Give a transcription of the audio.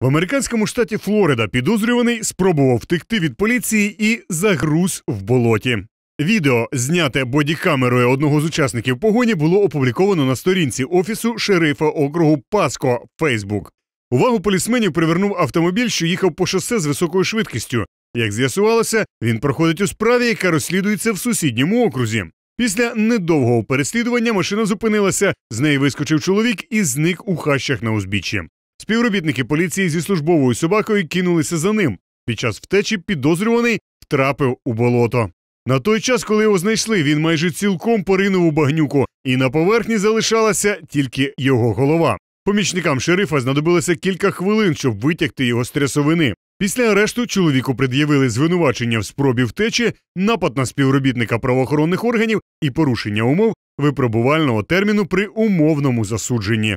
В американському штаті Флорида підозрюваний спробував втекти від поліції і загруз в болоті. Відео, зняте бодікамерою одного з учасників погоні, було опубліковано на сторінці офісу шерифа округу Паско Фейсбук. Увагу полісменів привернув автомобіль, що їхав по шосе з високою швидкістю. Як з'ясувалося, він проходить у справі, яка розслідується в сусідньому окрузі. Після недовгого переслідування машина зупинилася, з неї вискочив чоловік і зник у хащах на узбіччі. Співробітники поліції зі службовою собакою кинулися за ним. Під час втечі підозрюваний втрапив у болото. На той час, коли його знайшли, він майже цілком поринув у багнюку, і на поверхні залишалася тільки його голова. Помічникам шерифа знадобилося кілька хвилин, щоб витягти його з трясовини. Після арешту чоловіку пред'явили звинувачення в спробі втечі, напад на співробітника правоохоронних органів і порушення умов випробувального терміну при умовному засудженні.